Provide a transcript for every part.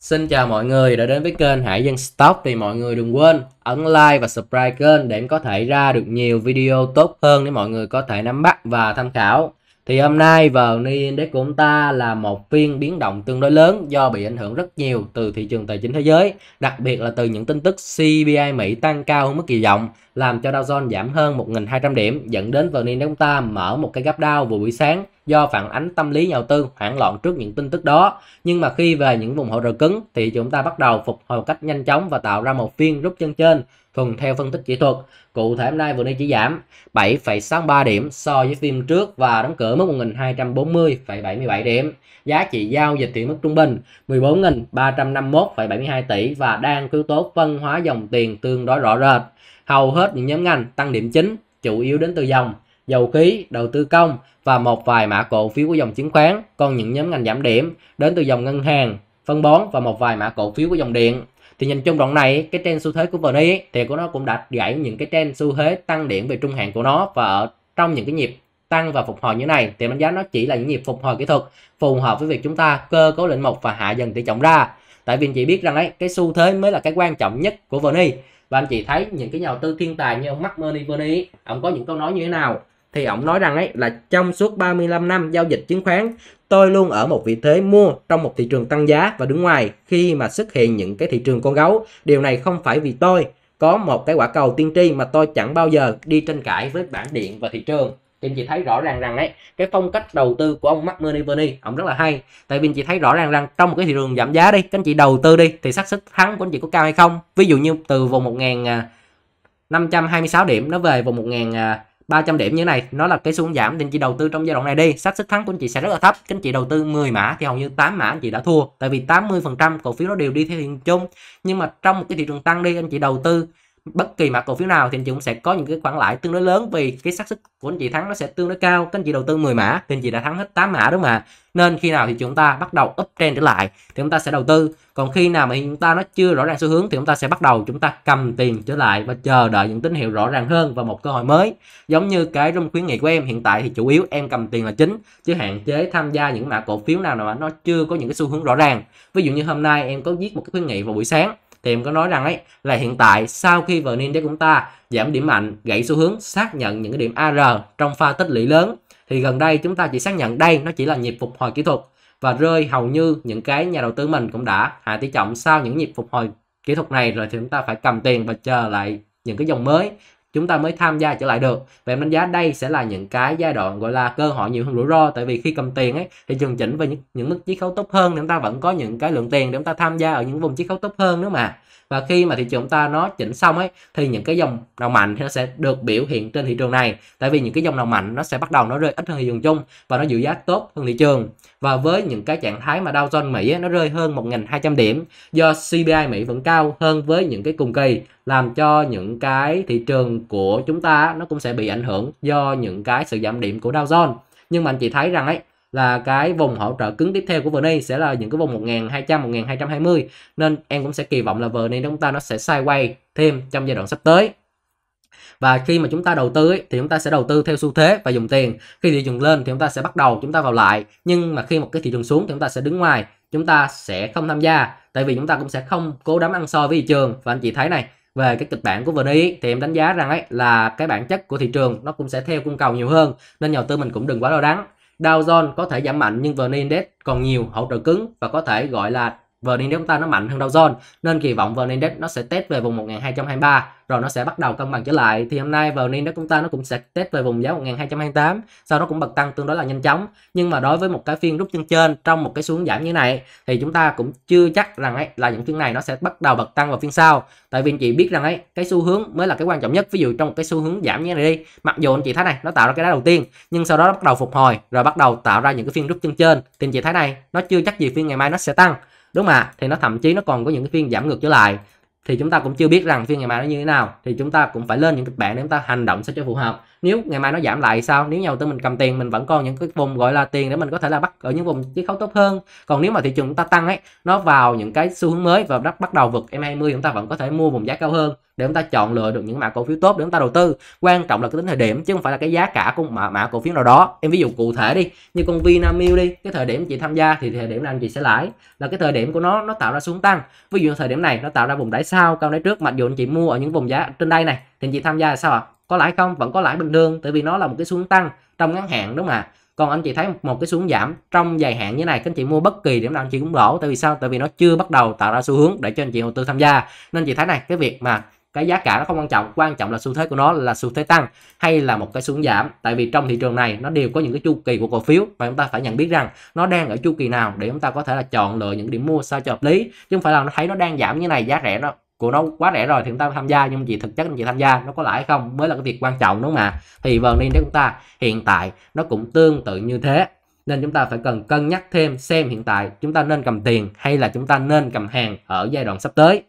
Xin chào mọi người đã đến với kênh Hải Dân Stock thì mọi người đừng quên ấn like và subscribe kênh để em có thể ra được nhiều video tốt hơn để mọi người có thể nắm bắt và tham khảo thì hôm nay VN Index của chúng ta là một phiên biến động tương đối lớn do bị ảnh hưởng rất nhiều từ thị trường tài chính thế giới, đặc biệt là từ những tin tức CPI Mỹ tăng cao hơn mức kỳ vọng, làm cho Dow Jones giảm hơn 1.200 điểm, dẫn đến VN Index chúng ta mở một cái gap đau vào buổi sáng do phản ánh tâm lý nhà đầu tư hoảng loạn trước những tin tức đó. Nhưng mà khi về những vùng hỗ trợ cứng thì chúng ta bắt đầu phục hồi cách nhanh chóng và tạo ra một phiên rút chân trên tuần theo phân tích kỹ thuật. Cụ thể hôm nay vừa nay chỉ giảm 7,63 điểm so với phiên trước và đóng cửa mức 1.240,77 điểm. Giá trị giao dịch thị mức trung bình 14.351,72 tỷ và đang cứu tốt phân hóa dòng tiền tương đối rõ rệt. Hầu hết những nhóm ngành tăng điểm chính chủ yếu đến từ dòng dầu khí, đầu tư công và một vài mã cổ phiếu của dòng chứng khoán, còn những nhóm ngành giảm điểm đến từ dòng ngân hàng, phân bón và một vài mã cổ phiếu của dòng điện thì nhìn chung đoạn này cái trend xu thế của Vni thì của nó cũng đã gãy những cái trend xu thế tăng điểm về trung hạn của nó và ở trong những cái nhịp tăng và phục hồi như này thì đánh giá nó chỉ là những nhịp phục hồi kỹ thuật phù hợp với việc chúng ta cơ cấu lĩnh một và hạ dần tỷ trọng ra tại vì anh chị biết rằng ấy cái xu thế mới là cái quan trọng nhất của Vni và anh chị thấy những cái nhà đầu tư thiên tài như ông Mark Money Vni ông có những câu nói như thế nào thì ổng nói rằng ấy là trong suốt 35 năm giao dịch chứng khoán tôi luôn ở một vị thế mua trong một thị trường tăng giá và đứng ngoài khi mà xuất hiện những cái thị trường con gấu điều này không phải vì tôi có một cái quả cầu tiên tri mà tôi chẳng bao giờ đi tranh cãi với bản điện và thị trường thì chị thấy rõ ràng rằng ấy cái phong cách đầu tư của ông Mark Moneypenny ông rất là hay tại vì chị thấy rõ ràng rằng trong một cái thị trường giảm giá đi các anh chị đầu tư đi thì xác suất thắng của anh chị có cao hay không ví dụ như từ vùng 1526 à, điểm nó về vùng 1000 300 điểm như thế này nó là cái xu hướng giảm nên chị đầu tư trong giai đoạn này đi xác suất thắng của anh chị sẽ rất là thấp các chị đầu tư 10 mã thì hầu như 8 mã anh chị đã thua tại vì 80 phần trăm cổ phiếu nó đều đi theo hiện chung nhưng mà trong một cái thị trường tăng đi anh chị đầu tư bất kỳ mã cổ phiếu nào thì anh chị cũng sẽ có những cái khoản lãi tương đối lớn vì cái xác suất của anh chị thắng nó sẽ tương đối cao các anh chị đầu tư 10 mã thì anh chị đã thắng hết 8 mã đúng không ạ nên khi nào thì chúng ta bắt đầu uptrend trở lại thì chúng ta sẽ đầu tư còn khi nào mà chúng ta nó chưa rõ ràng xu hướng thì chúng ta sẽ bắt đầu chúng ta cầm tiền trở lại và chờ đợi những tín hiệu rõ ràng hơn và một cơ hội mới giống như cái room khuyến nghị của em hiện tại thì chủ yếu em cầm tiền là chính chứ hạn chế tham gia những mã cổ phiếu nào mà nó chưa có những cái xu hướng rõ ràng ví dụ như hôm nay em có viết một cái khuyến nghị vào buổi sáng thì em có nói rằng ấy là hiện tại sau khi vn index của chúng ta giảm điểm mạnh gãy xu hướng xác nhận những cái điểm AR trong pha tích lũy lớn thì gần đây chúng ta chỉ xác nhận đây nó chỉ là nhịp phục hồi kỹ thuật và rơi hầu như những cái nhà đầu tư mình cũng đã hạ tỷ trọng sau những nhịp phục hồi kỹ thuật này rồi thì chúng ta phải cầm tiền và chờ lại những cái dòng mới chúng ta mới tham gia trở lại được và em đánh giá đây sẽ là những cái giai đoạn gọi là cơ hội nhiều hơn rủi ro tại vì khi cầm tiền ấy thì trường chỉnh về những, những mức chiết khấu tốt hơn thì chúng ta vẫn có những cái lượng tiền để chúng ta tham gia ở những vùng chiết khấu tốt hơn nữa mà và khi mà thị trường ta nó chỉnh xong ấy thì những cái dòng nào mạnh thì nó sẽ được biểu hiện trên thị trường này tại vì những cái dòng nào mạnh nó sẽ bắt đầu nó rơi ít hơn thị trường chung và nó giữ giá tốt hơn thị trường và với những cái trạng thái mà Dow Jones Mỹ ấy, nó rơi hơn 1.200 điểm do CPI Mỹ vẫn cao hơn với những cái cùng kỳ làm cho những cái thị trường của chúng ta nó cũng sẽ bị ảnh hưởng do những cái sự giảm điểm của Dow Jones nhưng mà anh chị thấy rằng ấy là cái vùng hỗ trợ cứng tiếp theo của VN sẽ là những cái vùng 1200 1220 nên em cũng sẽ kỳ vọng là VN chúng ta nó sẽ sideways thêm trong giai đoạn sắp tới và khi mà chúng ta đầu tư ấy, thì chúng ta sẽ đầu tư theo xu thế và dùng tiền khi thị trường lên thì chúng ta sẽ bắt đầu chúng ta vào lại nhưng mà khi một cái thị trường xuống thì chúng ta sẽ đứng ngoài chúng ta sẽ không tham gia tại vì chúng ta cũng sẽ không cố đắm ăn so với thị trường và anh chị thấy này về cái kịch bản của VNI thì em đánh giá rằng ấy là cái bản chất của thị trường nó cũng sẽ theo cung cầu nhiều hơn nên nhà đầu tư mình cũng đừng quá lo lắng Dow Jones có thể giảm mạnh nhưng VN Index còn nhiều hỗ trợ cứng và có thể gọi là vn index chúng ta nó mạnh hơn Dow Jones nên kỳ vọng vn index nó sẽ test về vùng 1223 rồi nó sẽ bắt đầu cân bằng trở lại thì hôm nay vn index chúng ta nó cũng sẽ test về vùng giá 1228 sau đó cũng bật tăng tương đối là nhanh chóng nhưng mà đối với một cái phiên rút chân trên trong một cái xuống giảm như này thì chúng ta cũng chưa chắc rằng ấy là những phiên này nó sẽ bắt đầu bật tăng vào phiên sau tại vì anh chị biết rằng ấy cái xu hướng mới là cái quan trọng nhất ví dụ trong một cái xu hướng giảm như này đi mặc dù anh chị thấy này nó tạo ra cái đá đầu tiên nhưng sau đó nó bắt đầu phục hồi rồi bắt đầu tạo ra những cái phiên rút chân trên thì anh chị thấy này nó chưa chắc gì phiên ngày mai nó sẽ tăng đúng mà thì nó thậm chí nó còn có những cái phiên giảm ngược trở lại thì chúng ta cũng chưa biết rằng phiên ngày mai nó như thế nào thì chúng ta cũng phải lên những kịch bản để chúng ta hành động sao cho phù hợp nếu ngày mai nó giảm lại sao nếu nhà đầu tư mình cầm tiền mình vẫn còn những cái vùng gọi là tiền để mình có thể là bắt ở những vùng chiết khấu tốt hơn còn nếu mà thị trường chúng ta tăng ấy nó vào những cái xu hướng mới và bắt bắt đầu vượt M20 chúng ta vẫn có thể mua vùng giá cao hơn để chúng ta chọn lựa được những mã cổ phiếu tốt để chúng ta đầu tư quan trọng là cái tính thời điểm chứ không phải là cái giá cả của mã, mã cổ phiếu nào đó em ví dụ cụ thể đi như con Vinamilk đi cái thời điểm chị tham gia thì thời điểm nào chị sẽ lãi là cái thời điểm của nó nó tạo ra xuống tăng ví dụ thời điểm này nó tạo ra vùng đáy sau cao đáy trước mặc dù anh chị mua ở những vùng giá trên đây này thì anh chị tham gia là sao ạ à? có lãi không vẫn có lãi bình thường tại vì nó là một cái xuống tăng trong ngắn hạn đúng không ạ còn anh chị thấy một cái xuống giảm trong dài hạn như này các anh chị mua bất kỳ điểm nào anh chị cũng lỗ tại vì sao tại vì nó chưa bắt đầu tạo ra xu hướng để cho anh chị đầu tư tham gia nên chị thấy này cái việc mà cái giá cả nó không quan trọng quan trọng là xu thế của nó là xu thế tăng hay là một cái xuống giảm tại vì trong thị trường này nó đều có những cái chu kỳ của cổ phiếu và chúng ta phải nhận biết rằng nó đang ở chu kỳ nào để chúng ta có thể là chọn lựa những điểm mua sao cho hợp lý chứ không phải là nó thấy nó đang giảm như này giá rẻ đó của nó quá rẻ rồi thì chúng ta tham gia nhưng chị thực chất chị tham gia nó có lãi không mới là cái việc quan trọng đúng không ạ thì vờn nên chúng ta hiện tại nó cũng tương tự như thế nên chúng ta phải cần cân nhắc thêm xem hiện tại chúng ta nên cầm tiền hay là chúng ta nên cầm hàng ở giai đoạn sắp tới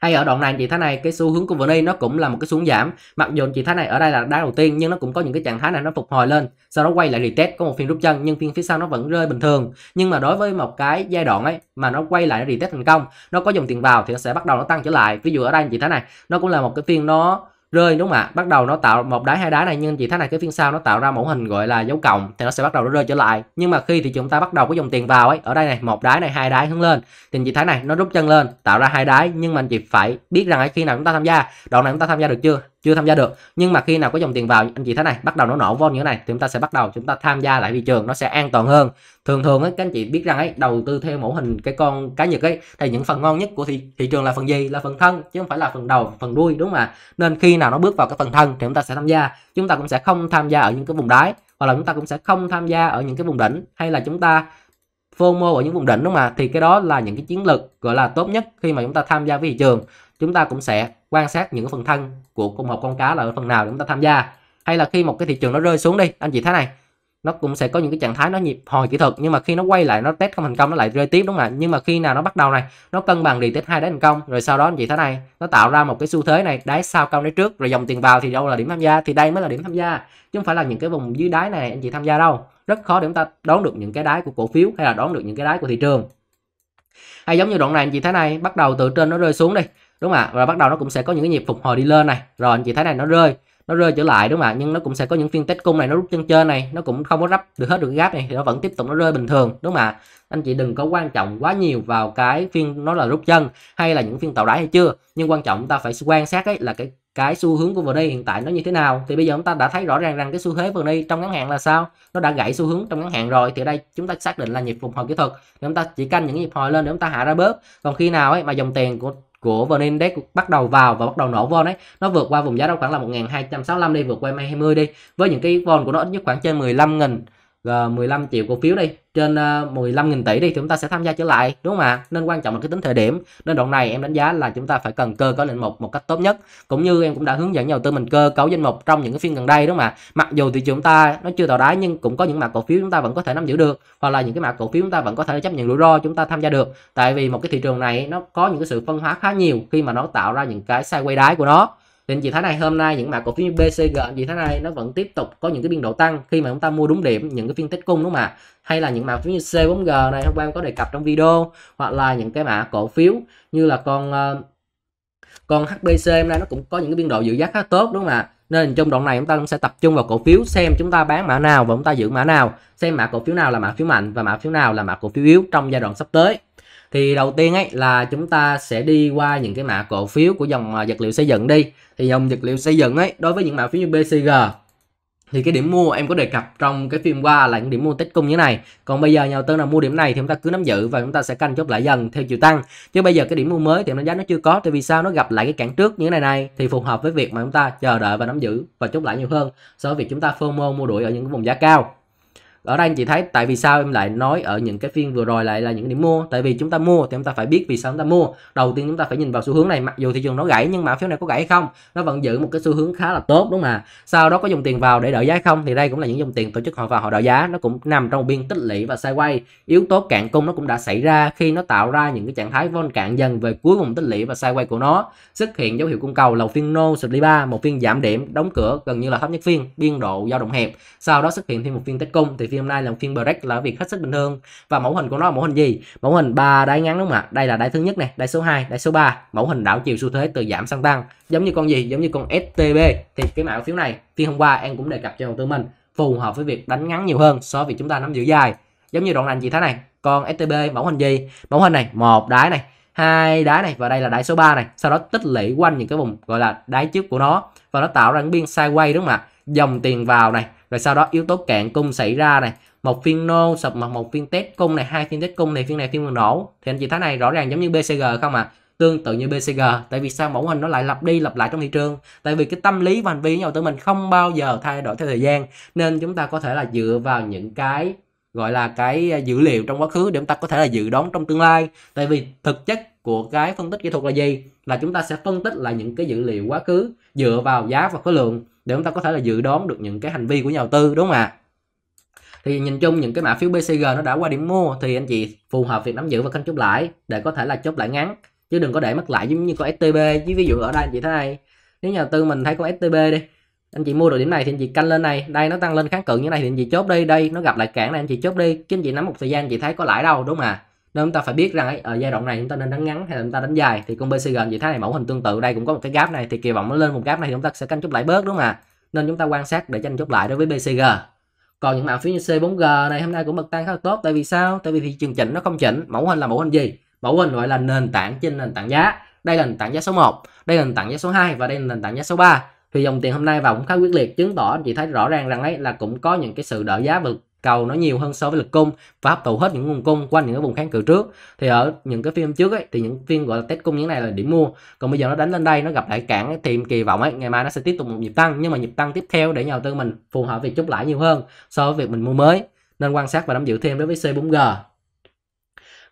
hay ở đoạn này chị thấy này cái xu hướng của vừa nó cũng là một cái xuống giảm mặc dù chị thấy này ở đây là đá đầu tiên nhưng nó cũng có những cái trạng thái này nó phục hồi lên sau đó quay lại retest có một phiên rút chân nhưng phiên phía sau nó vẫn rơi bình thường nhưng mà đối với một cái giai đoạn ấy mà nó quay lại retest thành công nó có dòng tiền vào thì nó sẽ bắt đầu nó tăng trở lại ví dụ ở đây chị thấy này nó cũng là một cái phiên nó rơi đúng không ạ bắt đầu nó tạo một đáy hai đáy này nhưng chị thấy này cái phiên sau nó tạo ra mẫu hình gọi là dấu cộng thì nó sẽ bắt đầu nó rơi trở lại nhưng mà khi thì chúng ta bắt đầu có dòng tiền vào ấy ở đây này một đáy này hai đáy hướng lên thì chị thấy này nó rút chân lên tạo ra hai đáy nhưng mà anh chị phải biết rằng ấy khi nào chúng ta tham gia đoạn này chúng ta tham gia được chưa chưa tham gia được nhưng mà khi nào có dòng tiền vào anh chị thấy này bắt đầu nó nổ von như thế này thì chúng ta sẽ bắt đầu chúng ta tham gia lại thị trường nó sẽ an toàn hơn thường thường ấy, các anh chị biết rằng ấy đầu tư theo mẫu hình cái con cá nhật ấy thì những phần ngon nhất của thị, thị trường là phần gì là phần thân chứ không phải là phần đầu phần đuôi đúng không ạ nên khi nào nó bước vào cái phần thân thì chúng ta sẽ tham gia chúng ta cũng sẽ không tham gia ở những cái vùng đáy hoặc là chúng ta cũng sẽ không tham gia ở những cái vùng đỉnh hay là chúng ta FOMO ở những vùng đỉnh đúng không ạ thì cái đó là những cái chiến lược gọi là tốt nhất khi mà chúng ta tham gia với thị trường chúng ta cũng sẽ quan sát những phần thân của một con cá là ở phần nào để chúng ta tham gia hay là khi một cái thị trường nó rơi xuống đi anh chị thấy này nó cũng sẽ có những cái trạng thái nó nhịp hồi kỹ thuật nhưng mà khi nó quay lại nó test không thành công nó lại rơi tiếp đúng không ạ nhưng mà khi nào nó bắt đầu này nó cân bằng thì test hai đến thành công rồi sau đó anh chị thấy này nó tạo ra một cái xu thế này đáy sau cao đáy trước rồi dòng tiền vào thì đâu là điểm tham gia thì đây mới là điểm tham gia chứ không phải là những cái vùng dưới đáy này anh chị tham gia đâu rất khó để chúng ta đón được những cái đáy của cổ phiếu hay là đón được những cái đáy của thị trường hay giống như đoạn này anh chị thấy này bắt đầu từ trên nó rơi xuống đi đúng không ạ và bắt đầu nó cũng sẽ có những cái nhịp phục hồi đi lên này rồi anh chị thấy này nó rơi nó rơi trở lại đúng không ạ nhưng nó cũng sẽ có những phiên test cung này nó rút chân trên này nó cũng không có rắp được hết được cái gap này thì nó vẫn tiếp tục nó rơi bình thường đúng không ạ anh chị đừng có quan trọng quá nhiều vào cái phiên nó là rút chân hay là những phiên tạo đáy hay chưa nhưng quan trọng chúng ta phải quan sát ấy là cái cái xu hướng của VN hiện tại nó như thế nào thì bây giờ chúng ta đã thấy rõ ràng rằng cái xu thế VN trong ngắn hạn là sao nó đã gãy xu hướng trong ngắn hạn rồi thì đây chúng ta xác định là nhịp phục hồi kỹ thuật chúng ta chỉ canh những nhịp hồi lên để chúng ta hạ ra bớt còn khi nào ấy mà dòng tiền của của VN Index bắt đầu vào và bắt đầu nổ vol ấy nó vượt qua vùng giá đó khoảng là 1265 đi vượt qua 20 đi với những cái vol của nó ít nhất khoảng trên 15.000 15 ờ, triệu cổ phiếu đi trên 15.000 ờ, tỷ đi chúng ta sẽ tham gia trở lại đúng không ạ nên quan trọng là cái tính thời điểm nên đoạn này em đánh giá là chúng ta phải cần cơ cấu lĩnh mục một cách tốt nhất cũng như em cũng đã hướng dẫn nhà đầu tư mình cơ cấu danh mục trong những cái phiên gần đây đúng không ạ mặc dù thì chúng ta nó chưa tạo đáy nhưng cũng có những mặt cổ phiếu chúng ta vẫn có thể nắm giữ được hoặc là những cái mặt cổ phiếu chúng ta vẫn có thể chấp nhận rủi ro chúng ta tham gia được tại vì một cái thị trường này nó có những cái sự phân hóa khá nhiều khi mà nó tạo ra những cái sai quay đáy của nó nên chị thấy này hôm nay những mã cổ phiếu như BCG chị thấy này nó vẫn tiếp tục có những cái biên độ tăng khi mà chúng ta mua đúng điểm những cái phiên tích cung đúng không ạ hay là những mã cổ phiếu như C4G này hôm qua em có đề cập trong video hoặc là những cái mã cổ phiếu như là con ờ, con HBC hôm nay nó cũng có những cái biên độ dự giá khá tốt đúng không ạ nên trong đoạn này chúng ta sẽ tập trung vào cổ phiếu xem chúng ta bán mã nào và chúng ta giữ mã nào xem mã cổ phiếu nào là mã phiếu mạnh và mã phiếu nào là mã cổ phiếu yếu trong giai đoạn sắp tới thì đầu tiên ấy là chúng ta sẽ đi qua những cái mã cổ phiếu của dòng à, vật liệu xây dựng đi thì dòng vật liệu xây dựng ấy đối với những mã phiếu như BCG thì cái điểm mua em có đề cập trong cái phim qua là những điểm mua tích cung như thế này còn bây giờ nhà đầu tư nào mua điểm này thì chúng ta cứ nắm giữ và chúng ta sẽ canh chốt lại dần theo chiều tăng chứ bây giờ cái điểm mua mới thì nó giá nó chưa có tại vì sao nó gặp lại cái cản trước như thế này này thì phù hợp với việc mà chúng ta chờ đợi và nắm giữ và chốt lại nhiều hơn so với việc chúng ta fomo mua đuổi ở những cái vùng giá cao ở đây anh chị thấy tại vì sao em lại nói ở những cái phiên vừa rồi lại là những điểm mua tại vì chúng ta mua thì chúng ta phải biết vì sao chúng ta mua đầu tiên chúng ta phải nhìn vào xu hướng này mặc dù thị trường nó gãy nhưng mã phiếu này có gãy không nó vẫn giữ một cái xu hướng khá là tốt đúng không ạ sau đó có dùng tiền vào để đợi giá không thì đây cũng là những dòng tiền tổ chức họ vào họ đợi giá nó cũng nằm trong biên tích lũy và sai quay yếu tố cạn cung nó cũng đã xảy ra khi nó tạo ra những cái trạng thái von cạn dần về cuối vùng tích lũy và sai quay của nó xuất hiện dấu hiệu cung cầu lầu phiên no sụp đi ba một phiên giảm điểm đóng cửa gần như là thấp nhất phiên biên độ dao động hẹp sau đó xuất hiện thêm một phiên tích cung thì phiên hôm nay là một phiên break là việc hết sức bình thường và mẫu hình của nó là mẫu hình gì mẫu hình ba đáy ngắn đúng không ạ đây là đáy thứ nhất này đáy số 2 đáy số 3 mẫu hình đảo chiều xu thế từ giảm sang tăng giống như con gì giống như con STB thì cái mã phiếu này phiên hôm qua em cũng đề cập cho đầu tư mình phù hợp với việc đánh ngắn nhiều hơn so với chúng ta nắm giữ dài giống như đoạn này gì thế này con STB mẫu hình gì mẫu hình này một đáy này hai đáy này và đây là đáy số 3 này sau đó tích lũy quanh những cái vùng gọi là đáy trước của nó và nó tạo ra biên sideways đúng không ạ dòng tiền vào này rồi sau đó yếu tố cạn cung xảy ra này một phiên nô sập mặt một phiên test cung này hai phiên test cung này phiên này phiên nổ thì anh chị thấy này rõ ràng giống như bcg không ạ à? tương tự như BCG tại vì sao mẫu hình nó lại lặp đi lặp lại trong thị trường tại vì cái tâm lý và hành vi nhà đầu tư mình không bao giờ thay đổi theo thời gian nên chúng ta có thể là dựa vào những cái gọi là cái à, dữ liệu trong quá khứ để chúng ta có thể là dự đoán trong tương lai tại vì thực chất của cái phân tích kỹ thuật là gì là chúng ta sẽ phân tích là những cái dữ liệu quá khứ dựa vào giá và khối lượng để chúng ta có thể là dự đoán được những cái hành vi của nhà đầu tư đúng không ạ thì nhìn chung những cái mã phiếu BCG nó đã qua điểm mua thì anh chị phù hợp việc nắm giữ và canh chốt lãi để có thể là chốt lãi ngắn chứ đừng có để mất lãi giống như con STB chứ ví dụ ở đây anh chị thấy này nếu nhà đầu tư mình thấy con STB đi anh chị mua được điểm này thì anh chị canh lên này đây nó tăng lên kháng cự như này thì anh chị chốt đi đây nó gặp lại cản này anh chị chốt đi chứ anh chị nắm một thời gian anh chị thấy có lãi đâu đúng không ạ nên chúng ta phải biết rằng ấy, ở giai đoạn này chúng ta nên đánh ngắn hay là chúng ta đánh dài thì con BCG vị thái này mẫu hình tương tự đây cũng có một cái gap này thì kỳ vọng nó lên vùng gap này thì chúng ta sẽ canh chốt lại bớt đúng không ạ nên chúng ta quan sát để canh chốt lại đối với BCG còn những mã phiếu như C4G này hôm nay cũng bật tăng khá là tốt tại vì sao tại vì thị trường chỉnh nó không chỉnh mẫu hình là mẫu hình gì mẫu hình gọi là nền tảng trên nền tảng giá đây là nền tảng giá số 1 đây là nền tảng giá số 2 và đây là nền tảng giá số 3 thì dòng tiền hôm nay vào cũng khá quyết liệt chứng tỏ anh chị thấy rõ ràng rằng ấy là cũng có những cái sự đỡ giá vượt cầu nó nhiều hơn so với lực cung và hấp thụ hết những nguồn cung quanh những cái vùng kháng cự trước thì ở những cái phiên trước ấy, thì những phiên gọi là test cung như thế này là điểm mua còn bây giờ nó đánh lên đây nó gặp lại cản thì kỳ vọng ấy ngày mai nó sẽ tiếp tục một nhịp tăng nhưng mà nhịp tăng tiếp theo để nhà đầu tư mình phù hợp việc chút lãi nhiều hơn so với việc mình mua mới nên quan sát và nắm giữ thêm đối với C4G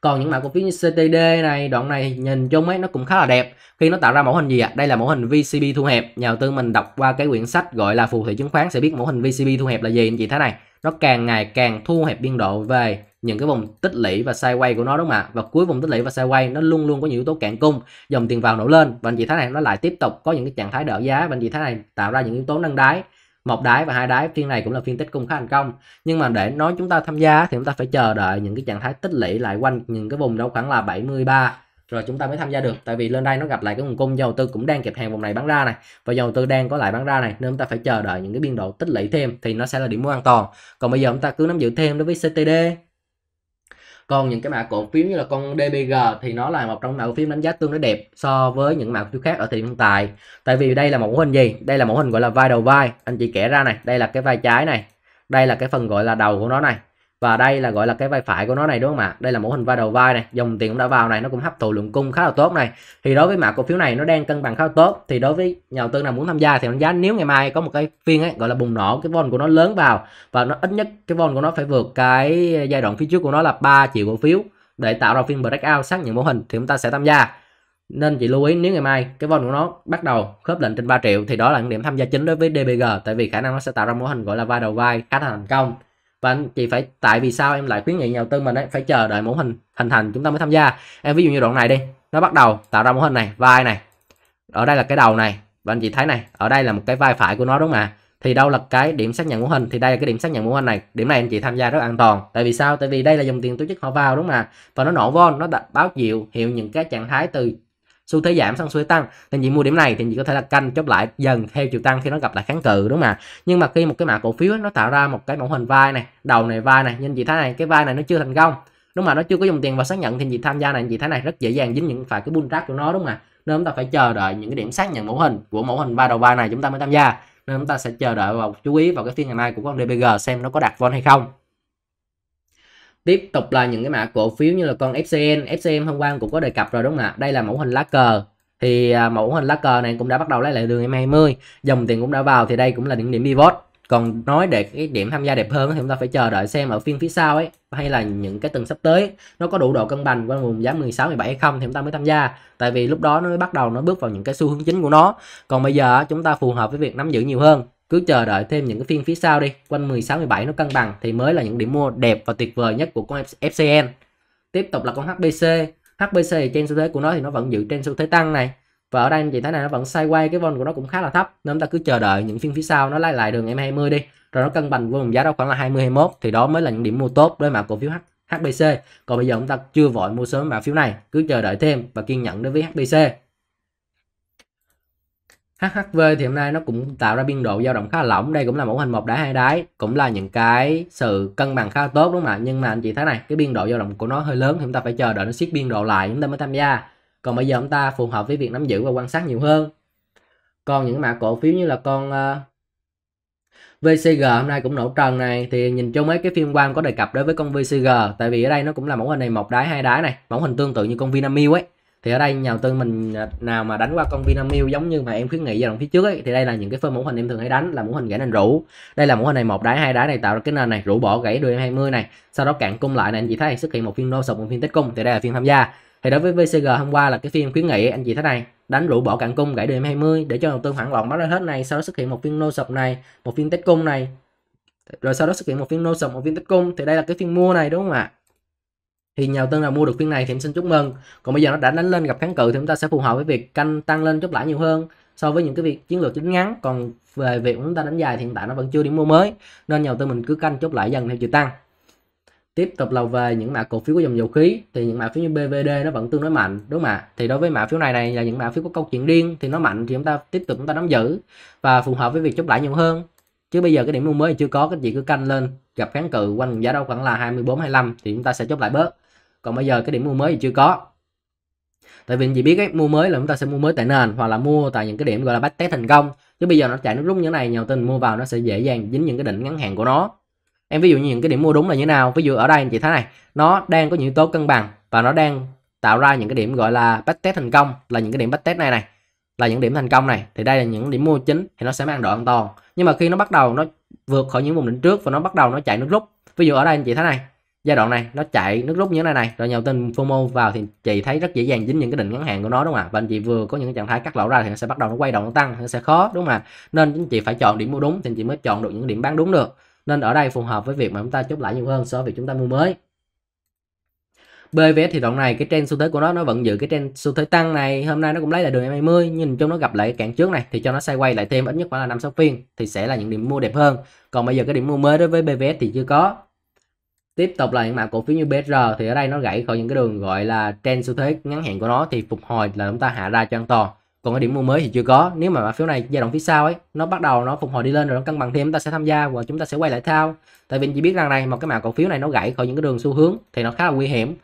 còn những mã cổ phiếu như CTD này đoạn này nhìn chung ấy nó cũng khá là đẹp khi nó tạo ra mẫu hình gì ạ à? đây là mẫu hình VCB thu hẹp nhà đầu tư mình đọc qua cái quyển sách gọi là phù thủy chứng khoán sẽ biết mẫu hình VCB thu hẹp là gì anh chị thế này nó càng ngày càng thu hẹp biên độ về những cái vùng tích lũy và sideways của nó đúng không ạ và cuối vùng tích lũy và sideways nó luôn luôn có những yếu tố cản cung dòng tiền vào nổ lên và anh chị thấy này nó lại tiếp tục có những cái trạng thái đỡ giá và anh chị thấy này tạo ra những yếu tố nâng đáy một đáy và hai đáy phiên này cũng là phiên tích cung khá thành công nhưng mà để nói chúng ta tham gia thì chúng ta phải chờ đợi những cái trạng thái tích lũy lại quanh những cái vùng đâu khoảng là 73 rồi chúng ta mới tham gia được tại vì lên đây nó gặp lại cái nguồn cung dầu tư cũng đang kẹp hàng vùng này bán ra này và dầu tư đang có lại bán ra này nên chúng ta phải chờ đợi những cái biên độ tích lũy thêm thì nó sẽ là điểm mua an toàn còn bây giờ chúng ta cứ nắm giữ thêm đối với CTD còn những cái mã cổ phiếu như là con DBG thì nó là một trong mã cổ phiếu đánh giá tương đối đẹp so với những mã cổ phiếu khác ở thị trường tài, tại vì đây là một mẫu hình gì đây là mẫu hình gọi là vai đầu vai anh chị kể ra này đây là cái vai trái này đây là cái phần gọi là đầu của nó này và đây là gọi là cái vai phải của nó này đúng không ạ đây là mẫu hình vai đầu vai này dòng tiền cũng đã vào này nó cũng hấp thụ lượng cung khá là tốt này thì đối với mã cổ phiếu này nó đang cân bằng khá là tốt thì đối với nhà đầu tư nào muốn tham gia thì đánh giá nếu ngày mai có một cái phiên ấy, gọi là bùng nổ cái vol của nó lớn vào và nó ít nhất cái vol của nó phải vượt cái giai đoạn phía trước của nó là 3 triệu cổ phiếu để tạo ra phiên breakout xác nhận mẫu hình thì chúng ta sẽ tham gia nên chị lưu ý nếu ngày mai cái vol của nó bắt đầu khớp lệnh trên 3 triệu thì đó là những điểm tham gia chính đối với DBG tại vì khả năng nó sẽ tạo ra mô hình gọi là vai đầu vai khá là thành công và anh chị phải tại vì sao em lại khuyến nghị nhà đầu tư mình ấy, phải chờ đợi mẫu hình hình thành chúng ta mới tham gia em ví dụ như đoạn này đi nó bắt đầu tạo ra mẫu hình này vai này ở đây là cái đầu này và anh chị thấy này ở đây là một cái vai phải của nó đúng không ạ thì đâu là cái điểm xác nhận mẫu hình thì đây là cái điểm xác nhận mẫu hình này điểm này anh chị tham gia rất an toàn tại vì sao tại vì đây là dòng tiền tổ chức họ vào đúng không ạ và nó nổ vol nó đặt báo hiệu hiệu những cái trạng thái từ xu thế giảm sang xu thế tăng thì chị mua điểm này thì chị có thể là canh chốt lại dần theo chiều tăng khi nó gặp lại kháng cự đúng không ạ nhưng mà khi một cái mã cổ phiếu nó tạo ra một cái mẫu hình vai này đầu này vai này nhưng chị thấy này cái vai này nó chưa thành công đúng mà nó chưa có dùng tiền vào xác nhận thì chị tham gia này chị thấy này rất dễ dàng dính những phải cái bull trap của nó đúng không ạ nên chúng ta phải chờ đợi những cái điểm xác nhận mẫu hình của mẫu hình vai đầu vai này chúng ta mới tham gia nên chúng ta sẽ chờ đợi và chú ý vào cái phiên ngày mai của con DBG xem nó có đạt vol hay không tiếp tục là những cái mã cổ phiếu như là con FCN FCN hôm qua cũng có đề cập rồi đúng không ạ đây là mẫu hình lá cờ thì à, mẫu hình lá cờ này cũng đã bắt đầu lấy lại đường em 20 dòng tiền cũng đã vào thì đây cũng là những điểm pivot còn nói để cái điểm tham gia đẹp hơn thì chúng ta phải chờ đợi xem ở phiên phía sau ấy hay là những cái tuần sắp tới nó có đủ độ cân bằng qua vùng giá 16 17 hay không thì chúng ta mới tham gia tại vì lúc đó nó mới bắt đầu nó bước vào những cái xu hướng chính của nó còn bây giờ chúng ta phù hợp với việc nắm giữ nhiều hơn cứ chờ đợi thêm những cái phiên phía sau đi quanh 16 17 nó cân bằng thì mới là những điểm mua đẹp và tuyệt vời nhất của con FCN tiếp tục là con HBC HBC trên xu thế của nó thì nó vẫn giữ trên xu thế tăng này và ở đây anh chị thấy này nó vẫn sideways cái vol của nó cũng khá là thấp nên chúng ta cứ chờ đợi những phiên phía sau nó lại lại đường em 20 đi rồi nó cân bằng vùng giá đó khoảng là 20 21 thì đó mới là những điểm mua tốt đối mặt cổ phiếu H HBC còn bây giờ chúng ta chưa vội mua sớm mã phiếu này cứ chờ đợi thêm và kiên nhẫn đối với HBC HHV thì hôm nay nó cũng tạo ra biên độ dao động khá lỏng đây cũng là mẫu hình một đá hai đáy cũng là những cái sự cân bằng khá tốt đúng không ạ nhưng mà anh chị thấy này cái biên độ dao động của nó hơi lớn thì chúng ta phải chờ đợi nó siết biên độ lại chúng ta mới tham gia còn bây giờ chúng ta phù hợp với việc nắm giữ và quan sát nhiều hơn còn những mã cổ phiếu như là con ờ, VCG hôm nay cũng nổ trần này thì nhìn chung mấy cái phim quan có đề cập đối với con VCG tại vì ở đây nó cũng là mẫu hình này một đáy hai đáy này mẫu hình tương tự như con Vinamilk ấy thì ở đây nhà đầu tư mình à, nào mà đánh qua con Vinamilk giống như mà em khuyến nghị giai đoạn phía trước ấy, thì đây là những cái phơi mẫu hình em thường hay đánh là mẫu hình gãy nền rũ đây là mẫu hình này một đáy hai đáy này tạo ra cái nền này rũ bỏ gãy đuôi em 20 này sau đó cạn cung lại này anh chị thấy xuất hiện một phiên nô sụp một phiên tích cung thì đây là phiên tham gia thì đối với VCG hôm qua là cái phiên khuyến nghị anh chị thấy này đánh rũ bỏ cạn cung gãy đuôi em 20 để cho đầu tư hoảng loạn bắt ra hết này sau đó xuất hiện một phiên nô sụp này một phiên tích cung này rồi sau đó xuất hiện một phiên nô sụp một phiên tích cung thì đây là cái phiên mua này đúng không ạ thì nhà đầu tư nào mua được phiên này thì em xin chúc mừng còn bây giờ nó đã đánh lên gặp kháng cự thì chúng ta sẽ phù hợp với việc canh tăng lên chút lãi nhiều hơn so với những cái việc chiến lược chính ngắn còn về việc chúng ta đánh dài thì hiện tại nó vẫn chưa điểm mua mới nên nhà đầu tư mình cứ canh chốt lãi dần theo chiều tăng tiếp tục là về những mã cổ phiếu của dòng dầu khí thì những mã phiếu như BVD nó vẫn tương đối mạnh đúng không ạ thì đối với mã phiếu này này là những mã phiếu có câu chuyện riêng thì nó mạnh thì chúng ta tiếp tục chúng ta nắm giữ và phù hợp với việc chốt lãi nhiều hơn chứ bây giờ cái điểm mua mới thì chưa có cái gì cứ canh lên gặp kháng cự quanh giá đâu khoảng là 24 25 thì chúng ta sẽ chốt lại bớt còn bây giờ cái điểm mua mới thì chưa có tại vì chị biết ấy, mua mới là chúng ta sẽ mua mới tại nền hoặc là mua tại những cái điểm gọi là bắt test thành công chứ bây giờ nó chạy nó rút như thế này nhiều tin mua vào nó sẽ dễ dàng dính những cái đỉnh ngắn hạn của nó em ví dụ như những cái điểm mua đúng là như thế nào ví dụ ở đây anh chị thấy này nó đang có những yếu tố cân bằng và nó đang tạo ra những cái điểm gọi là bắt test thành công là những cái điểm bắt test này này là những điểm thành công này thì đây là những điểm mua chính thì nó sẽ mang độ an toàn nhưng mà khi nó bắt đầu nó vượt khỏi những vùng đỉnh trước và nó bắt đầu nó chạy nước rút ví dụ ở đây anh chị thấy này giai đoạn này nó chạy nước rút như thế này này rồi nhậu tin FOMO vào thì chị thấy rất dễ dàng dính những cái đỉnh ngắn hạn của nó đúng không ạ và anh chị vừa có những trạng thái cắt lỗ ra thì nó sẽ bắt đầu nó quay đầu nó tăng nó sẽ khó đúng không ạ nên anh chị phải chọn điểm mua đúng thì anh chị mới chọn được những điểm bán đúng được nên ở đây phù hợp với việc mà chúng ta chốt lãi nhiều hơn so với việc chúng ta mua mới BVS thì đoạn này cái trend xu thế của nó nó vẫn giữ cái trend xu thế tăng này hôm nay nó cũng lấy lại đường em 20 nhìn chung nó gặp lại cản trước này thì cho nó xoay quay lại thêm ít nhất khoảng là năm sáu phiên thì sẽ là những điểm mua đẹp hơn còn bây giờ cái điểm mua mới đối với BVS thì chưa có tiếp tục là những mã cổ phiếu như BR thì ở đây nó gãy khỏi những cái đường gọi là trend xu thế ngắn hạn của nó thì phục hồi là chúng ta hạ ra cho an toàn còn cái điểm mua mới thì chưa có nếu mà mã phiếu này giai đoạn phía sau ấy nó bắt đầu nó phục hồi đi lên rồi nó cân bằng thêm chúng ta sẽ tham gia và chúng ta sẽ quay lại thao tại vì chỉ biết rằng này một cái mã cổ phiếu này nó gãy khỏi những cái đường xu hướng thì nó khá là nguy hiểm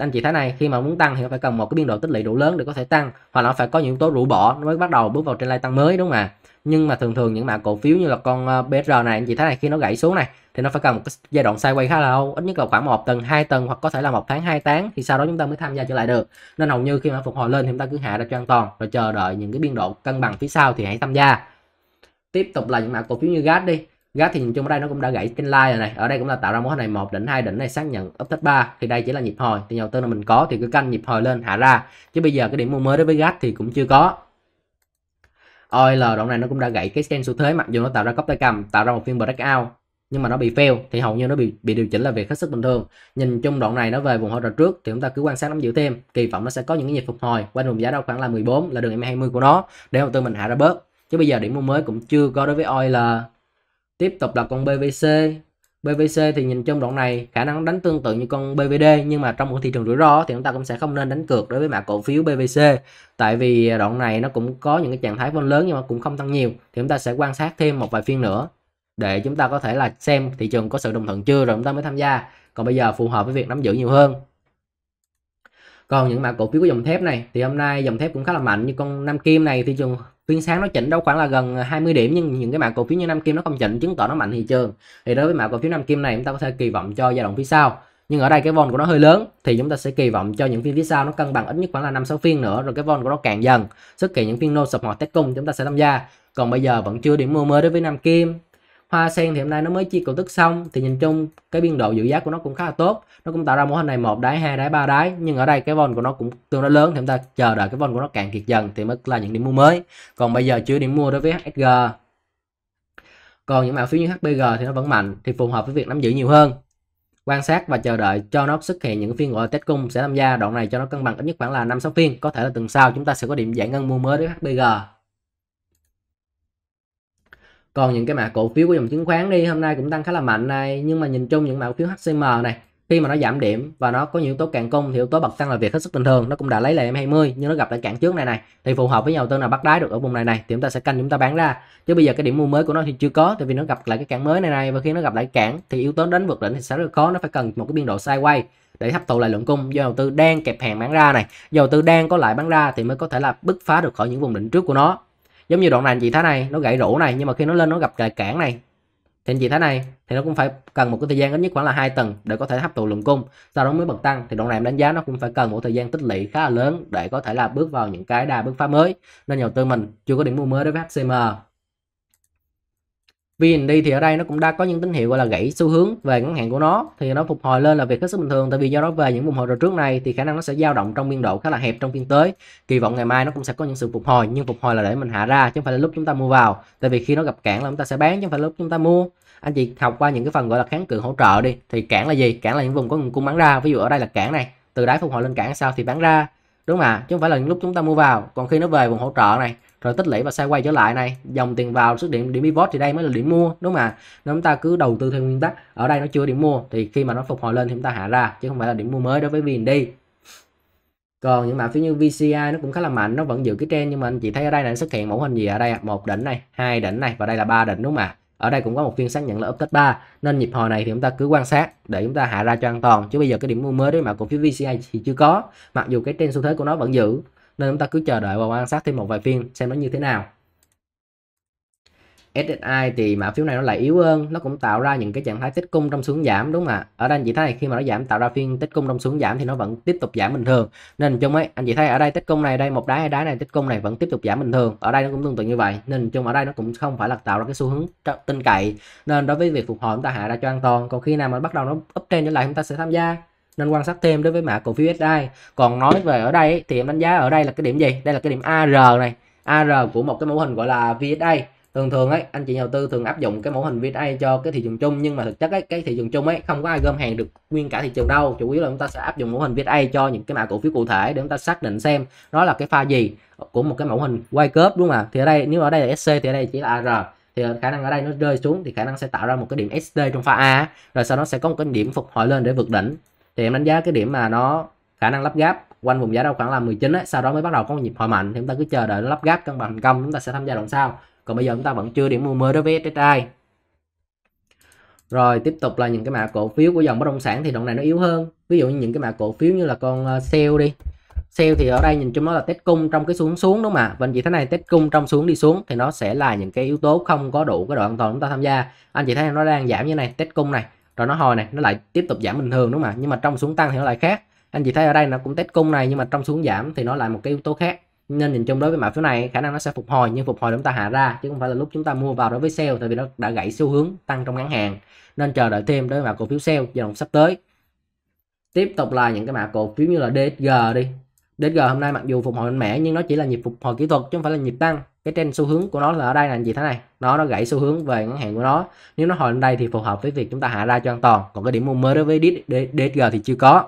anh chị thấy này khi mà muốn tăng thì nó phải cần một cái biên độ tích lũy đủ lớn để có thể tăng hoặc là phải có những yếu tố rũ bỏ nó mới bắt đầu bước vào trên lai tăng mới đúng không ạ nhưng mà thường thường những mã cổ phiếu như là con ờ, BR này anh chị thấy này khi nó gãy xuống này thì nó phải cần một cái giai đoạn sideways khá là lâu ít nhất là khoảng một tuần hai tuần hoặc có thể là một tháng hai tháng thì sau đó chúng ta mới tham gia trở lại được nên hầu như khi mà phục hồi lên thì chúng ta cứ hạ ra cho an toàn rồi chờ đợi những cái biên độ cân bằng phía sau thì hãy tham gia tiếp tục là những mã cổ phiếu như gas đi gác thì nhìn chung ở đây nó cũng đã gãy kênh line rồi này ở đây cũng là tạo ra mô hình này một đỉnh hai đỉnh này xác nhận up test ba thì đây chỉ là nhịp hồi thì nhà đầu tư là mình có thì cứ canh nhịp hồi lên hạ ra chứ bây giờ cái điểm mua mới đối với gác thì cũng chưa có OL đoạn này nó cũng đã gãy cái scan xu thế mặc dù nó tạo ra cốc tay cầm tạo ra một phiên breakout nhưng mà nó bị fail thì hầu như nó bị bị điều chỉnh là việc hết sức bình thường nhìn chung đoạn này nó về vùng hỗ trợ trước thì chúng ta cứ quan sát nắm giữ thêm kỳ vọng nó sẽ có những cái nhịp phục hồi quanh vùng giá đâu khoảng là 14 là đường em 20 của nó để đầu tư mình hạ ra bớt chứ bây giờ điểm mua mới cũng chưa có đối với oil tiếp tục là con BVC BVC thì nhìn trong đoạn này khả năng đánh tương tự như con BVD nhưng mà trong một thị trường rủi ro thì chúng ta cũng sẽ không nên đánh cược đối với mã cổ phiếu BVC tại vì đoạn này nó cũng có những cái trạng thái vốn lớn nhưng mà cũng không tăng nhiều thì chúng ta sẽ quan sát thêm một vài phiên nữa để chúng ta có thể là xem thị trường có sự đồng thuận chưa rồi chúng ta mới tham gia còn bây giờ phù hợp với việc nắm giữ nhiều hơn còn những mã cổ phiếu của dòng thép này thì hôm nay dòng thép cũng khá là mạnh như con Nam Kim này thị trường phiên sáng nó chỉnh đâu khoảng là gần 20 à, điểm nhưng những cái mã cổ phiếu như Nam Kim nó không chỉnh chứng tỏ nó mạnh thị trường thì đối với mã cổ phiếu Nam Kim này chúng ta có thể kỳ vọng cho giai đoạn phía sau nhưng ở đây cái von của nó hơi lớn thì chúng ta sẽ kỳ vọng cho những phiên phía sau nó cân bằng ít nhất khoảng là năm sáu phiên nữa rồi cái von của nó càng dần xuất hiện những phiên nô sập hoặc test cung chúng ta sẽ tham gia còn bây giờ vẫn chưa điểm mua mới đối với Nam Kim hoa sen thì hôm nay nó mới chia cổ tức xong thì nhìn chung cái biên độ dự giá của nó cũng khá là tốt nó cũng tạo ra mô hình này một đáy hai đáy ba đáy nhưng ở đây cái von của nó cũng tương đối lớn thì chúng ta chờ đợi cái von của nó cạn kiệt dần thì mới là những điểm mua mới còn bây giờ chưa điểm mua đối với HSG còn những mã phiếu như HPG thì nó vẫn mạnh thì phù hợp với việc nắm giữ nhiều hơn quan sát và chờ đợi cho nó xuất hiện những phiên gọi test cung sẽ tham gia đoạn này cho nó cân bằng ít nhất khoảng là năm sáu phiên có thể là tuần sau chúng ta sẽ có điểm giải ngân mua mới đối với HPG còn những cái mã cổ phiếu của dòng chứng khoán đi hôm nay cũng tăng khá là mạnh này nhưng mà nhìn chung những mã cổ phiếu HCM này khi mà nó giảm điểm và nó có nhiều yếu tố càng cung thì yếu tố bật tăng là việc hết sức bình thường nó cũng đã lấy lại em 20 nhưng nó gặp lại cản trước này này thì phù hợp với nhà đầu tư nào bắt đáy được ở vùng này này thì chúng ta sẽ canh chúng ta bán ra chứ bây giờ cái điểm mua mới của nó thì chưa có tại vì nó gặp lại cái cản mới này này và khi nó gặp lại cản thì yếu tố đánh vượt đỉnh thì sẽ rất khó nó phải cần một cái biên độ sideways để hấp thụ lại lượng cung do đầu tư đang kẹp hàng bán ra này do đầu tư đang có lại bán ra thì mới có thể là bứt phá được khỏi những vùng đỉnh trước của nó giống như đoạn này chị thấy này nó gãy rũ này nhưng mà khi nó lên nó gặp cài cản này thì anh chị thấy này thì nó cũng phải cần một cái thời gian ít nhất khoảng là hai tuần để có thể hấp thụ lượng cung sau đó mới bật tăng thì đoạn này em đánh giá nó cũng phải cần một thời gian tích lũy khá là lớn để có thể là bước vào những cái đà bước phá mới nên nhà đầu tư mình chưa có điểm mua mới đối với HCM VND thì ở đây nó cũng đã có những tín hiệu gọi là gãy xu hướng về ngắn hạn của nó thì nó phục hồi lên là việc hết sức bình thường tại vì do đó về những vùng hồi rồi trước này thì khả năng nó sẽ dao động trong biên độ khá là hẹp trong phiên tới kỳ vọng ngày mai nó cũng sẽ có những sự phục hồi nhưng phục hồi là để mình hạ ra chứ không phải là lúc chúng ta mua vào tại vì khi nó gặp cản là chúng ta sẽ bán chứ không phải lúc chúng ta mua anh chị học qua những cái phần gọi là kháng cự hỗ trợ đi thì cản là gì cản là những vùng có nguồn cung bán ra ví dụ ở đây là cản này từ đáy phục hồi lên cản sau thì bán ra đúng mà chứ không phải là những lúc chúng ta mua vào còn khi nó về vùng hỗ trợ này rồi tích lũy và sai quay trở lại này dòng tiền vào xuất hiện điểm pivot thì đây mới là điểm mua đúng không ạ nếu chúng ta cứ đầu tư theo nguyên tắc ở đây nó chưa điểm mua thì khi mà nó phục hồi lên thì chúng ta hạ ra chứ không phải là điểm mua mới đối với VND còn những mã phiếu như VCI nó cũng khá là mạnh nó vẫn giữ cái trend nhưng mà anh chị thấy ở đây là xuất hiện mẫu hình gì ở đây một đỉnh này hai đỉnh này và đây là ba đỉnh đúng không ạ ở đây cũng có một phiên xác nhận là update 3 nên nhịp hồi này thì chúng ta cứ quan sát để chúng ta hạ ra cho an toàn chứ bây giờ cái điểm mua mới đấy mà cổ phiếu VCI thì chưa có mặc dù cái trên xu thế của nó vẫn giữ nên chúng ta cứ chờ đợi và quan sát thêm một vài phiên xem nó như thế nào SSI thì mã phiếu này nó lại yếu hơn nó cũng tạo ra những cái trạng thái tích cung trong xuống giảm đúng không ạ ở đây anh chị thấy khi mà nó giảm tạo ra phiên tích cung trong xuống giảm thì nó vẫn tiếp tục giảm bình thường nên chung ấy anh chị thấy ở đây tích cung này đây một đáy hai đáy này tích cung này vẫn tiếp tục giảm bình thường ở đây nó cũng tương tự như vậy nên chung ở đây nó cũng không phải là tạo ra cái xu hướng tin cậy nên đối với việc phục hồi chúng ta hạ ra cho an toàn còn khi nào mà bắt đầu nó up trên trở lại chúng ta sẽ tham gia nên quan sát thêm đối với mã cổ phiếu SI còn nói về ở đây thì em đánh giá ở đây là cái điểm gì đây là cái điểm AR này AR của một cái mẫu hình gọi là vsi thường thường ấy anh chị nhà đầu tư thường áp dụng cái mẫu hình vsi cho cái thị trường chung nhưng mà thực chất ấy, cái thị trường chung ấy không có ai gom hàng được nguyên cả thị trường đâu chủ yếu là chúng ta sẽ áp dụng mẫu hình vsi cho những cái mã cổ phiếu cụ thể để chúng ta xác định xem nó là cái pha gì của một cái mẫu hình quay cớp đúng không ạ thì ở đây nếu ở đây là SC thì ở đây chỉ là AR thì khả năng ở đây nó rơi xuống thì khả năng sẽ tạo ra một cái điểm SD trong pha A rồi sau đó sẽ có một cái điểm phục hồi lên để vượt đỉnh thì em đánh giá cái điểm mà nó khả năng lắp gáp quanh vùng giá đâu khoảng là 19 ấy, sau đó mới bắt đầu có một nhịp hồi mạnh thì chúng ta cứ chờ đợi nó lắp gáp cân bằng thành công chúng ta sẽ tham gia đoạn sau còn bây giờ chúng ta vẫn chưa điểm mua mới đối với SSI rồi tiếp tục là những cái mã cổ phiếu của dòng bất động sản thì đoạn này nó yếu hơn ví dụ như những cái mã cổ phiếu như là con ờ, sale đi sale thì ở đây nhìn chung nó là test cung trong cái xuống xuống đúng không ạ và vâng, chị thấy này test cung trong xuống đi xuống thì nó sẽ là những cái yếu tố không có đủ cái độ an toàn chúng ta tham gia anh chị thấy nó đang giảm như này test cung này rồi nó hồi này nó lại tiếp tục giảm bình thường đúng không ạ nhưng mà trong xuống tăng thì nó lại khác anh chị thấy ở đây nó cũng test cung này nhưng mà trong xuống giảm thì nó lại một cái yếu tố khác nên nhìn chung đối với mã phiếu này khả năng nó sẽ phục hồi nhưng phục hồi chúng ta hạ ra chứ không phải là lúc chúng ta mua vào đối với sale tại vì nó đã gãy xu hướng tăng trong ngắn hạn nên chờ đợi thêm đối với mã cổ phiếu sale giai đoạn sắp tới tiếp tục là những cái mã cổ phiếu như là DSG đi DG hôm nay mặc dù phục hồi mạnh mẽ nhưng nó chỉ là nhịp phục hồi kỹ thuật chứ không phải là nhịp tăng cái trên xu hướng của nó là ở đây là gì thế này nó nó gãy xu hướng về ngắn hạn của nó nếu nó hồi lên đây thì phù hợp với việc chúng ta hạ ra cho an toàn còn cái điểm mua mới đối với DSG thì chưa có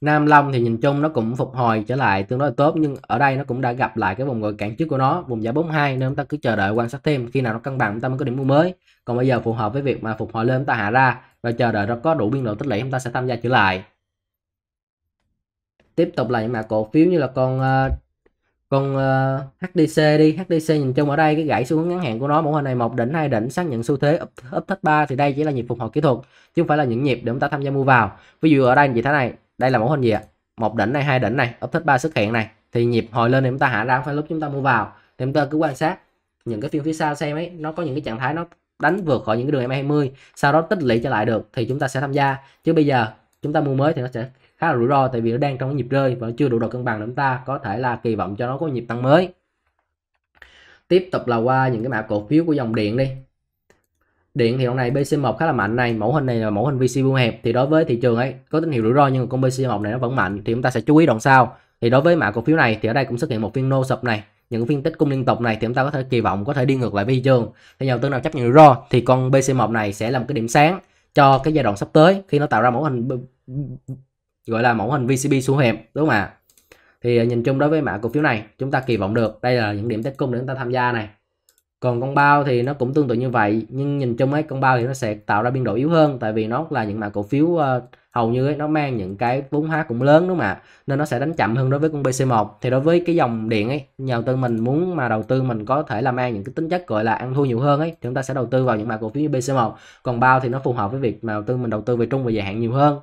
Nam Long thì nhìn chung nó cũng phục hồi trở lại tương đối tốt nhưng ở đây nó cũng đã gặp lại cái vùng gọi cản trước của nó vùng giá 42 nên chúng ta cứ chờ đợi quan sát thêm khi nào nó cân bằng chúng ta mới có điểm mua mới còn bây giờ phù hợp với việc mà phục hồi lên chúng ta hạ ra và chờ đợi nó có đủ biên độ tích lũy chúng ta sẽ tham gia trở lại tiếp tục là những mã cổ phiếu như là con ờ, con ờ, HDC đi HDC nhìn chung ở đây cái gãy xu hướng ngắn hạn của nó mẫu hình này một đỉnh hai đỉnh xác nhận xu thế up, up thất ba thì đây chỉ là nhịp phục hồi kỹ thuật chứ không phải là những nhịp để chúng ta tham gia mua vào ví dụ ở đây như thế này đây là mẫu hình gì ạ một đỉnh này hai đỉnh này up thất ba xuất hiện này thì nhịp hồi lên thì chúng ta hạ ra phải lúc chúng ta mua vào thì chúng ta cứ quan sát những cái phiên phía sau xem ấy nó có những cái trạng thái nó đánh vượt khỏi những cái đường M20 sau đó tích lũy trở lại được thì chúng ta sẽ tham gia chứ bây giờ chúng ta mua mới thì nó sẽ khá là rủi ro tại vì nó đang trong cái nhịp rơi và chưa đủ độ cân bằng để chúng ta có thể là kỳ vọng cho nó có nhịp tăng mới tiếp tục là qua những cái mã cổ phiếu của dòng điện đi điện thì hôm nay BC1 khá là mạnh này mẫu hình này là mẫu hình VC buông hẹp thì đối với thị trường ấy có tín hiệu rủi ro nhưng mà con BC1 này nó vẫn mạnh thì chúng ta sẽ chú ý đoạn sau thì đối với mã cổ phiếu này thì ở đây cũng xuất hiện một phiên nô sập này những phiên tích cung liên tục này thì chúng ta có thể kỳ vọng có thể đi ngược lại với thị trường thì nhà đầu tư nào chấp nhận rủi ro thì con BC1 này sẽ là một cái điểm sáng cho cái giai đoạn sắp tới khi nó tạo ra mẫu hình gọi là mẫu hình VCB xuống hẹp đúng không ạ? Thì à, nhìn chung đối với mã cổ phiếu này chúng ta kỳ vọng được đây là những điểm tích cung để chúng ta tham gia này. Còn con bao thì nó cũng tương tự như vậy nhưng nhìn chung ấy con bao thì nó sẽ tạo ra biên độ yếu hơn tại vì nó là những mã cổ phiếu uh, hầu như ấy, nó mang những cái vốn hóa cũng lớn đúng không ạ? Nên nó sẽ đánh chậm hơn đối với con BC1. Thì đối với cái dòng điện ấy, nhà đầu tư mình muốn mà đầu tư mình có thể là mang những cái tính chất gọi là ăn thua nhiều hơn ấy, chúng ta sẽ đầu tư vào những mã cổ phiếu như BC1. Còn bao thì nó phù hợp với việc mà đầu tư mình đầu tư về trung và dài hạn nhiều hơn.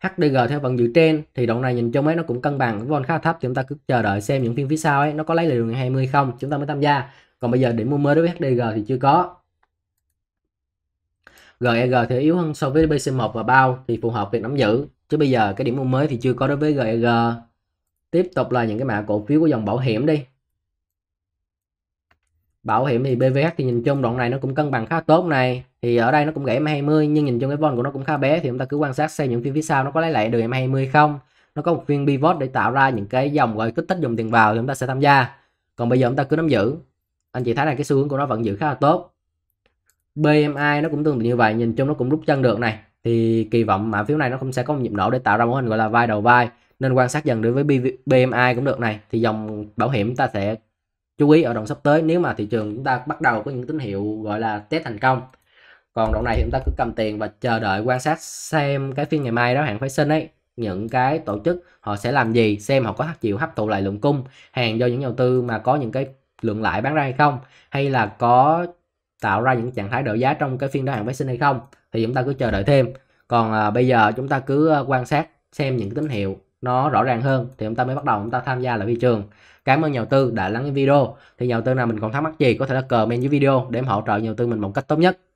HDG theo phần dự trên thì đoạn này nhìn cho mấy nó cũng cân bằng vol khá thấp chúng ta cứ chờ đợi xem những phiên phía sau ấy nó có lấy lại đường 20 không chúng ta mới tham gia còn bây giờ để mua mới đối với HDG thì chưa có GEG e thì yếu hơn so với BC1 và bao thì phù hợp việc nắm giữ chứ bây giờ cái điểm mua mới thì chưa có đối với GEG e tiếp tục là những cái mã cổ phiếu của dòng bảo hiểm đi bảo hiểm thì BVH thì nhìn chung đoạn này nó cũng cân bằng khá tốt này thì ở đây nó cũng gãy m 20 nhưng nhìn chung cái von của nó cũng khá bé thì chúng ta cứ quan sát xem những phiên phía sau nó có lấy lại được m 20 không nó có một viên pivot để tạo ra những cái dòng gọi kích thích dòng tiền vào thì chúng ta sẽ tham gia còn bây giờ chúng ta cứ nắm giữ anh chị thấy là cái xu hướng của nó vẫn giữ khá là tốt BMI nó cũng tương tự như vậy nhìn chung nó cũng rút chân được này thì kỳ vọng mã phiếu này nó cũng sẽ có một nhịp nổ để tạo ra mô hình gọi là vai đầu vai nên quan sát dần đối với BMI cũng được này thì dòng bảo hiểm ta sẽ chú ý ở đoạn sắp tới nếu mà thị trường chúng ta bắt đầu có những tín hiệu gọi là test thành công còn đoạn này thì chúng ta cứ cầm tiền và chờ đợi quan sát xem cái phiên ngày mai đó hãng phái sinh ấy những cái tổ chức họ sẽ làm gì xem họ có chịu hấp thụ lại lượng cung hàng do những nhà đầu tư mà có những cái lượng lãi bán ra hay không hay là có tạo ra những trạng thái đợi giá trong cái phiên đó hàng phái sinh hay không thì chúng ta cứ chờ đợi thêm còn à, bây giờ chúng ta cứ à, quan sát xem những tín hiệu nó rõ ràng hơn thì chúng ta mới bắt đầu chúng ta tham gia lại thị trường Cảm ơn nhà đầu tư đã lắng nghe video. Thì nhà đầu tư nào mình còn thắc mắc gì có thể là comment dưới video để hỗ trợ nhà đầu tư mình một cách tốt nhất.